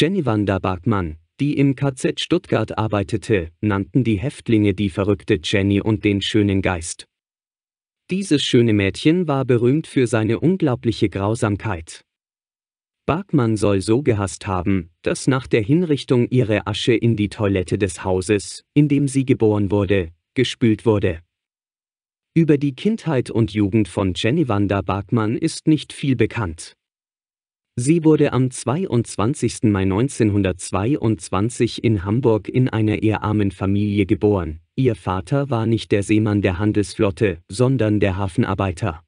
Jenny Wanda Barkmann, die im KZ Stuttgart arbeitete, nannten die Häftlinge die verrückte Jenny und den schönen Geist. Dieses schöne Mädchen war berühmt für seine unglaubliche Grausamkeit. Barkmann soll so gehasst haben, dass nach der Hinrichtung ihre Asche in die Toilette des Hauses, in dem sie geboren wurde, gespült wurde. Über die Kindheit und Jugend von Jenny Wanda Barkmann ist nicht viel bekannt. Sie wurde am 22. Mai 1922 in Hamburg in einer eher armen Familie geboren. Ihr Vater war nicht der Seemann der Handelsflotte, sondern der Hafenarbeiter.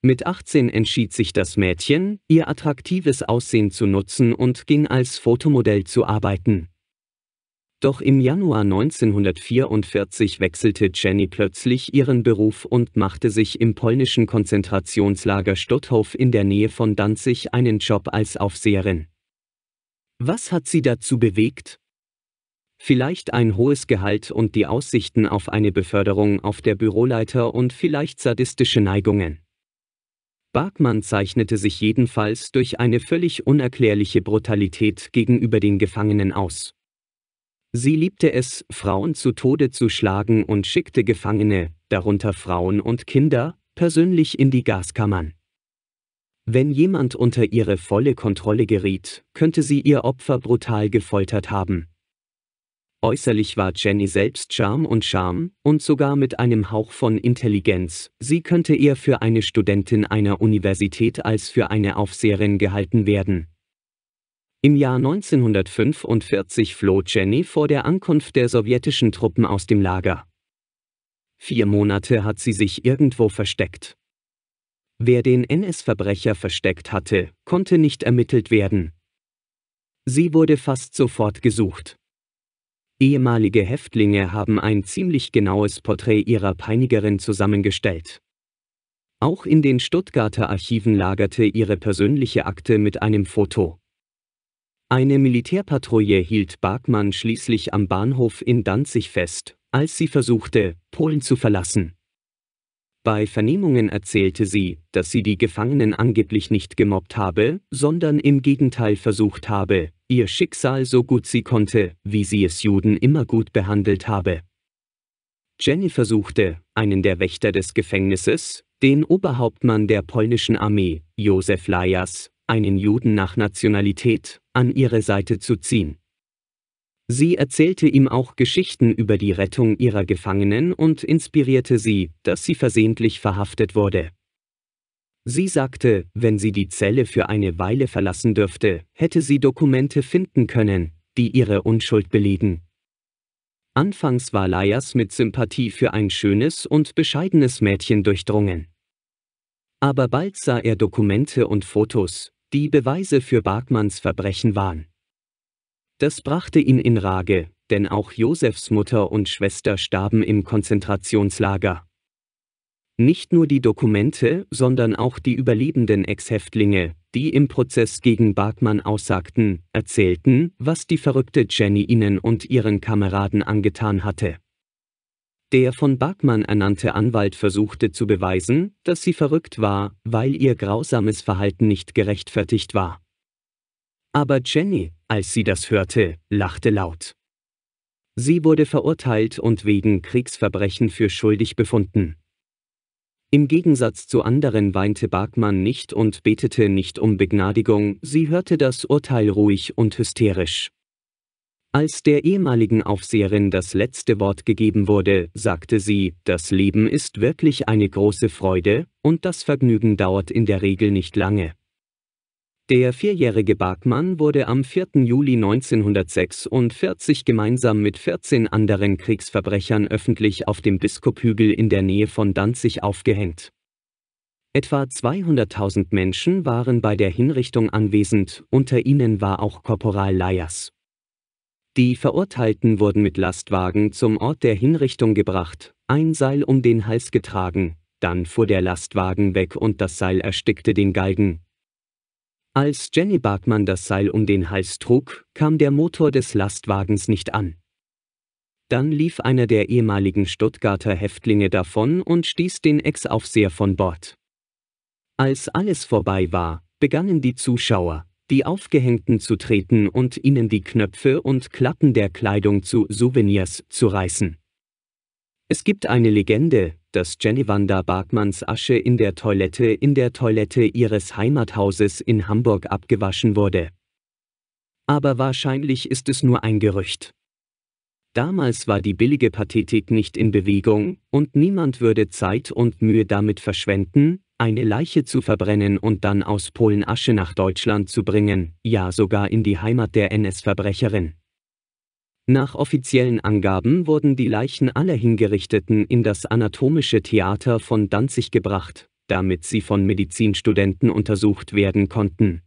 Mit 18 entschied sich das Mädchen, ihr attraktives Aussehen zu nutzen und ging als Fotomodell zu arbeiten. Doch im Januar 1944 wechselte Jenny plötzlich ihren Beruf und machte sich im polnischen Konzentrationslager Stutthof in der Nähe von Danzig einen Job als Aufseherin. Was hat sie dazu bewegt? Vielleicht ein hohes Gehalt und die Aussichten auf eine Beförderung auf der Büroleiter und vielleicht sadistische Neigungen. Barkmann zeichnete sich jedenfalls durch eine völlig unerklärliche Brutalität gegenüber den Gefangenen aus. Sie liebte es, Frauen zu Tode zu schlagen und schickte Gefangene, darunter Frauen und Kinder, persönlich in die Gaskammern. Wenn jemand unter ihre volle Kontrolle geriet, könnte sie ihr Opfer brutal gefoltert haben. Äußerlich war Jenny selbst Charme und Charme, und sogar mit einem Hauch von Intelligenz, sie könnte eher für eine Studentin einer Universität als für eine Aufseherin gehalten werden. Im Jahr 1945 floh Jenny vor der Ankunft der sowjetischen Truppen aus dem Lager. Vier Monate hat sie sich irgendwo versteckt. Wer den NS-Verbrecher versteckt hatte, konnte nicht ermittelt werden. Sie wurde fast sofort gesucht. Ehemalige Häftlinge haben ein ziemlich genaues Porträt ihrer Peinigerin zusammengestellt. Auch in den Stuttgarter Archiven lagerte ihre persönliche Akte mit einem Foto. Eine Militärpatrouille hielt Barkmann schließlich am Bahnhof in Danzig fest, als sie versuchte, Polen zu verlassen. Bei Vernehmungen erzählte sie, dass sie die Gefangenen angeblich nicht gemobbt habe, sondern im Gegenteil versucht habe, ihr Schicksal so gut sie konnte, wie sie es Juden immer gut behandelt habe. Jenny versuchte, einen der Wächter des Gefängnisses, den Oberhauptmann der polnischen Armee, Josef Lajas, einen Juden nach Nationalität, an ihre Seite zu ziehen. Sie erzählte ihm auch Geschichten über die Rettung ihrer Gefangenen und inspirierte sie, dass sie versehentlich verhaftet wurde. Sie sagte, wenn sie die Zelle für eine Weile verlassen dürfte, hätte sie Dokumente finden können, die ihre Unschuld belegen. Anfangs war Laias mit Sympathie für ein schönes und bescheidenes Mädchen durchdrungen. Aber bald sah er Dokumente und Fotos, die Beweise für Bartmanns Verbrechen waren. Das brachte ihn in Rage, denn auch Josefs Mutter und Schwester starben im Konzentrationslager. Nicht nur die Dokumente, sondern auch die überlebenden Ex-Häftlinge, die im Prozess gegen Bartmann aussagten, erzählten, was die verrückte Jenny ihnen und ihren Kameraden angetan hatte. Der von Bachmann ernannte Anwalt versuchte zu beweisen, dass sie verrückt war, weil ihr grausames Verhalten nicht gerechtfertigt war. Aber Jenny, als sie das hörte, lachte laut. Sie wurde verurteilt und wegen Kriegsverbrechen für schuldig befunden. Im Gegensatz zu anderen weinte Bachmann nicht und betete nicht um Begnadigung, sie hörte das Urteil ruhig und hysterisch. Als der ehemaligen Aufseherin das letzte Wort gegeben wurde, sagte sie, das Leben ist wirklich eine große Freude, und das Vergnügen dauert in der Regel nicht lange. Der vierjährige Barkmann wurde am 4. Juli 1946 gemeinsam mit 14 anderen Kriegsverbrechern öffentlich auf dem Biskophügel in der Nähe von Danzig aufgehängt. Etwa 200.000 Menschen waren bei der Hinrichtung anwesend, unter ihnen war auch Korporal Leyers. Die Verurteilten wurden mit Lastwagen zum Ort der Hinrichtung gebracht, ein Seil um den Hals getragen, dann fuhr der Lastwagen weg und das Seil erstickte den Galgen. Als Jenny Barkmann das Seil um den Hals trug, kam der Motor des Lastwagens nicht an. Dann lief einer der ehemaligen Stuttgarter Häftlinge davon und stieß den Ex-Aufseher von Bord. Als alles vorbei war, begannen die Zuschauer, die Aufgehängten zu treten und ihnen die Knöpfe und Klappen der Kleidung zu Souvenirs zu reißen. Es gibt eine Legende, dass Jennivander Barkmanns Asche in der Toilette in der Toilette ihres Heimathauses in Hamburg abgewaschen wurde. Aber wahrscheinlich ist es nur ein Gerücht. Damals war die billige Pathetik nicht in Bewegung, und niemand würde Zeit und Mühe damit verschwenden, eine Leiche zu verbrennen und dann aus Polen Asche nach Deutschland zu bringen, ja sogar in die Heimat der NS-Verbrecherin. Nach offiziellen Angaben wurden die Leichen aller Hingerichteten in das anatomische Theater von Danzig gebracht, damit sie von Medizinstudenten untersucht werden konnten.